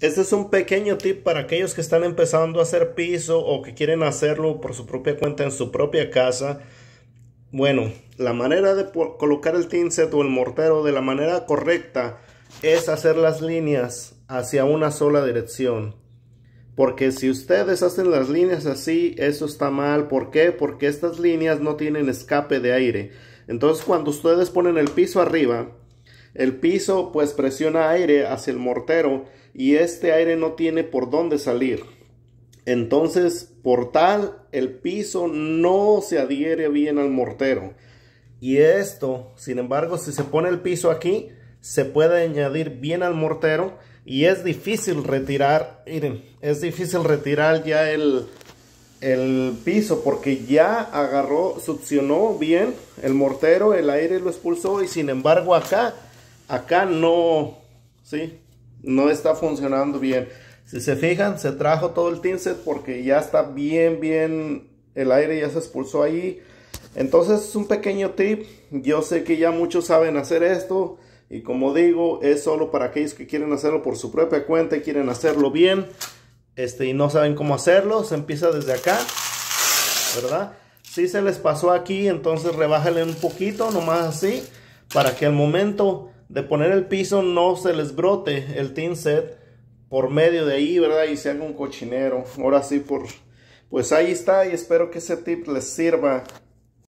Este es un pequeño tip para aquellos que están empezando a hacer piso o que quieren hacerlo por su propia cuenta en su propia casa. Bueno, la manera de colocar el tinset o el mortero de la manera correcta es hacer las líneas hacia una sola dirección. Porque si ustedes hacen las líneas así, eso está mal. ¿Por qué? Porque estas líneas no tienen escape de aire. Entonces cuando ustedes ponen el piso arriba, el piso pues presiona aire hacia el mortero y este aire no tiene por dónde salir. Entonces, por tal, el piso no se adhiere bien al mortero. Y esto, sin embargo, si se pone el piso aquí, se puede añadir bien al mortero y es difícil retirar, miren, es difícil retirar ya el, el piso porque ya agarró, succionó bien el mortero, el aire lo expulsó y sin embargo acá acá no, ¿sí? No está funcionando bien. Si se fijan, se trajo todo el tinset porque ya está bien, bien, el aire ya se expulsó ahí. Entonces es un pequeño tip, yo sé que ya muchos saben hacer esto y como digo, es solo para aquellos que quieren hacerlo por su propia cuenta y quieren hacerlo bien este, y no saben cómo hacerlo, se empieza desde acá, ¿verdad? Si se les pasó aquí, entonces rebájale un poquito, nomás así, para que al momento de poner el piso no se les brote el tin set por medio de ahí, ¿verdad? Y se haga un cochinero. Ahora sí, por, pues ahí está y espero que ese tip les sirva.